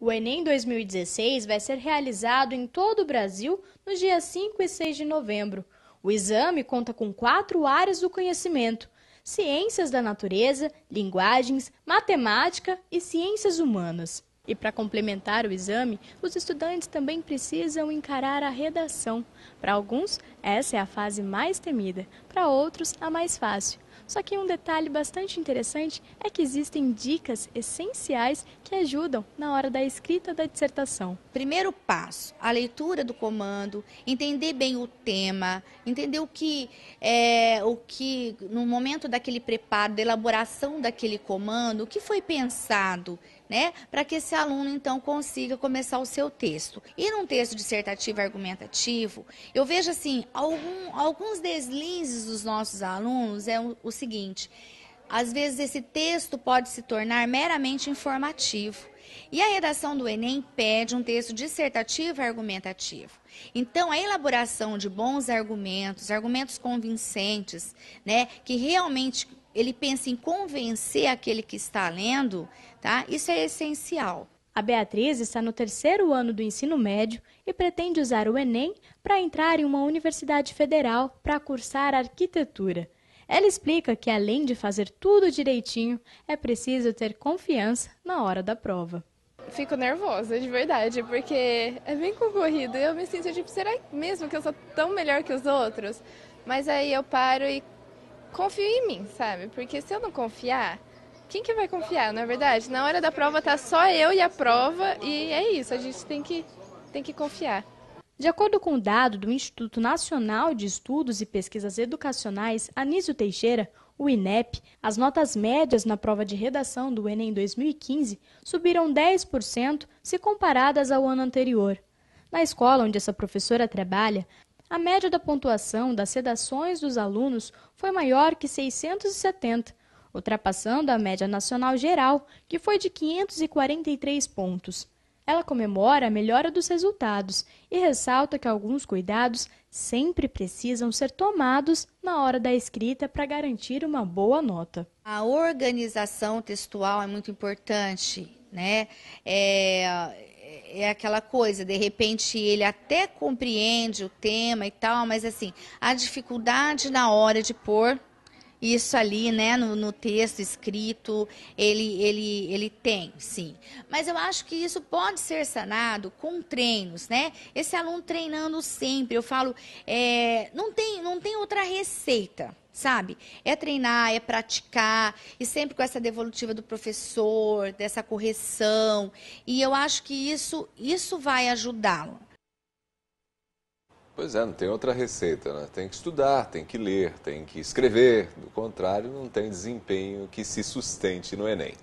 O Enem 2016 vai ser realizado em todo o Brasil nos dias 5 e 6 de novembro. O exame conta com quatro áreas do conhecimento: ciências da natureza, linguagens, matemática e ciências humanas. E para complementar o exame, os estudantes também precisam encarar a redação. Para alguns, essa é a fase mais temida, para outros, a mais fácil. Só que um detalhe bastante interessante é que existem dicas essenciais que ajudam na hora da escrita da dissertação. Primeiro passo, a leitura do comando, entender bem o tema, entender o que é, o que no momento daquele preparo, da elaboração daquele comando, o que foi pensado, né, para que esse aluno então consiga começar o seu texto. E num texto dissertativo argumentativo, eu vejo assim algum, alguns deslizes dos nossos alunos é o, o seguinte. Às vezes, esse texto pode se tornar meramente informativo. E a redação do Enem pede um texto dissertativo e argumentativo. Então, a elaboração de bons argumentos, argumentos convincentes, né, que realmente ele pensa em convencer aquele que está lendo, tá? Isso é essencial. A Beatriz está no terceiro ano do ensino médio e pretende usar o Enem para entrar em uma universidade federal para cursar arquitetura. Ela explica que, além de fazer tudo direitinho, é preciso ter confiança na hora da prova. Fico nervosa, de verdade, porque é bem concorrido. Eu me sinto tipo, será mesmo que eu sou tão melhor que os outros? Mas aí eu paro e confio em mim, sabe? Porque se eu não confiar, quem que vai confiar, não é verdade? Na hora da prova tá só eu e a prova e é isso, a gente tem que, tem que confiar. De acordo com o dado do Instituto Nacional de Estudos e Pesquisas Educacionais Anísio Teixeira, o INEP, as notas médias na prova de redação do Enem 2015 subiram 10% se comparadas ao ano anterior. Na escola onde essa professora trabalha, a média da pontuação das redações dos alunos foi maior que 670, ultrapassando a média nacional geral, que foi de 543 pontos. Ela comemora a melhora dos resultados e ressalta que alguns cuidados sempre precisam ser tomados na hora da escrita para garantir uma boa nota. A organização textual é muito importante, né? É é aquela coisa, de repente ele até compreende o tema e tal, mas assim, a dificuldade na hora de pôr isso ali, né, no, no, texto escrito, ele, ele, ele tem, sim. Mas eu acho que isso pode ser sanado com treinos, né? Esse aluno treinando sempre, eu falo, é, não, tem, não tem outra receita, sabe? É treinar, é praticar, e sempre com essa devolutiva do professor, dessa correção. E eu acho que isso, isso vai ajudá-lo. Pois é, não tem outra receita, né? Tem que estudar, tem que ler, tem que escrever. Do contrário, não tem desempenho que se sustente no Enem.